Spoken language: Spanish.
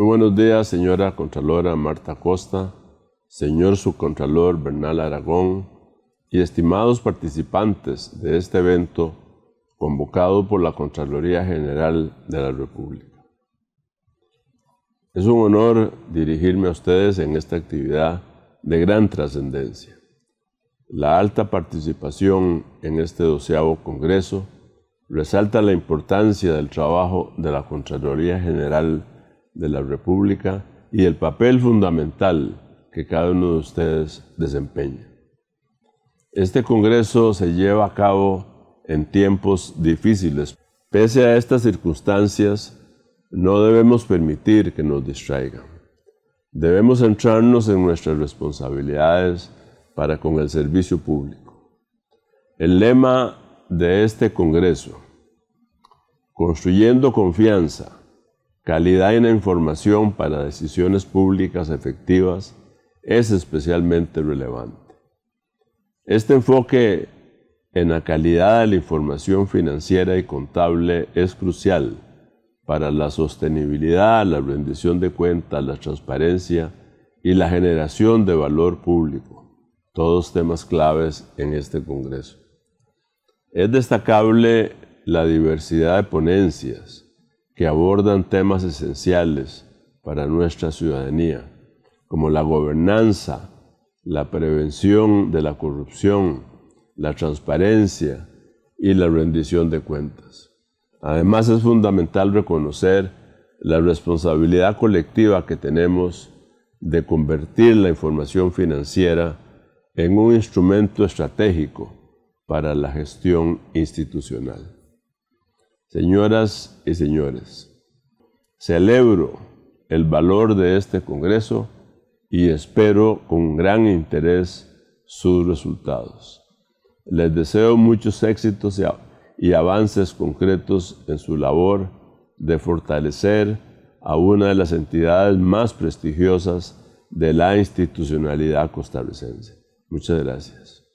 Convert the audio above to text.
Muy buenos días, señora Contralora Marta Costa, señor Subcontralor Bernal Aragón y estimados participantes de este evento convocado por la Contraloría General de la República. Es un honor dirigirme a ustedes en esta actividad de gran trascendencia. La alta participación en este doceavo Congreso resalta la importancia del trabajo de la Contraloría General de la República y el papel fundamental que cada uno de ustedes desempeña. Este Congreso se lleva a cabo en tiempos difíciles. Pese a estas circunstancias, no debemos permitir que nos distraigan. Debemos centrarnos en nuestras responsabilidades para con el servicio público. El lema de este Congreso, Construyendo Confianza, Calidad en la información para decisiones públicas efectivas es especialmente relevante. Este enfoque en la calidad de la información financiera y contable es crucial para la sostenibilidad, la rendición de cuentas, la transparencia y la generación de valor público, todos temas claves en este Congreso. Es destacable la diversidad de ponencias, que abordan temas esenciales para nuestra ciudadanía, como la gobernanza, la prevención de la corrupción, la transparencia y la rendición de cuentas. Además es fundamental reconocer la responsabilidad colectiva que tenemos de convertir la información financiera en un instrumento estratégico para la gestión institucional. Señoras y señores, celebro el valor de este Congreso y espero con gran interés sus resultados. Les deseo muchos éxitos y avances concretos en su labor de fortalecer a una de las entidades más prestigiosas de la institucionalidad costarricense. Muchas gracias.